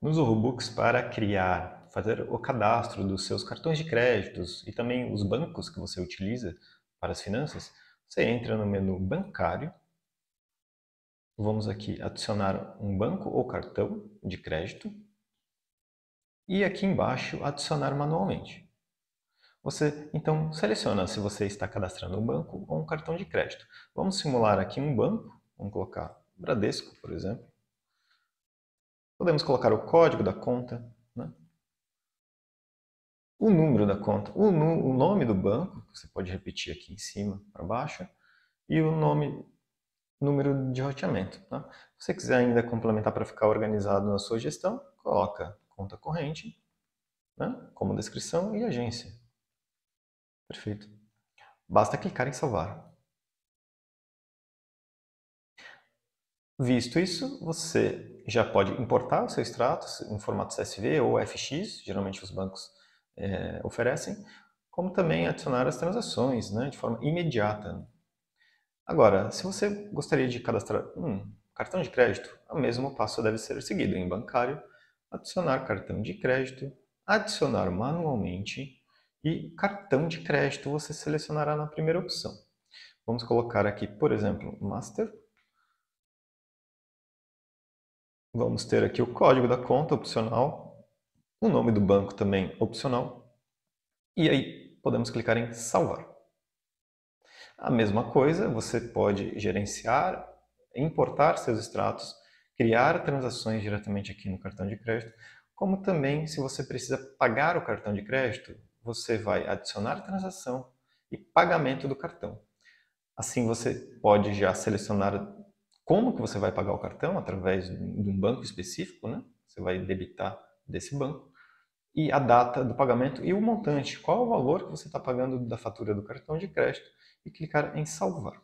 nos Urubux para criar, fazer o cadastro dos seus cartões de créditos e também os bancos que você utiliza para as finanças, você entra no menu bancário, vamos aqui adicionar um banco ou cartão de crédito e aqui embaixo adicionar manualmente. Você então seleciona se você está cadastrando um banco ou um cartão de crédito. Vamos simular aqui um banco, vamos colocar Bradesco, por exemplo. Podemos colocar o código da conta, né? o número da conta, o, o nome do banco, você pode repetir aqui em cima para baixo, e o nome, número de roteamento. Tá? Se você quiser ainda complementar para ficar organizado na sua gestão, coloca conta corrente, né? como descrição e agência. Perfeito. Basta clicar em salvar. Visto isso, você já pode importar o seu extrato em formato CSV ou FX, geralmente os bancos é, oferecem, como também adicionar as transações né, de forma imediata. Agora, se você gostaria de cadastrar um cartão de crédito, o mesmo passo deve ser seguido em bancário, adicionar cartão de crédito, adicionar manualmente e cartão de crédito você selecionará na primeira opção. Vamos colocar aqui, por exemplo, Master Vamos ter aqui o código da conta opcional, o nome do banco também opcional, e aí podemos clicar em salvar. A mesma coisa, você pode gerenciar, importar seus extratos, criar transações diretamente aqui no cartão de crédito, como também se você precisa pagar o cartão de crédito, você vai adicionar transação e pagamento do cartão. Assim você pode já selecionar como que você vai pagar o cartão? Através de um banco específico, né? Você vai debitar desse banco. E a data do pagamento e o montante. Qual o valor que você está pagando da fatura do cartão de crédito? E clicar em salvar.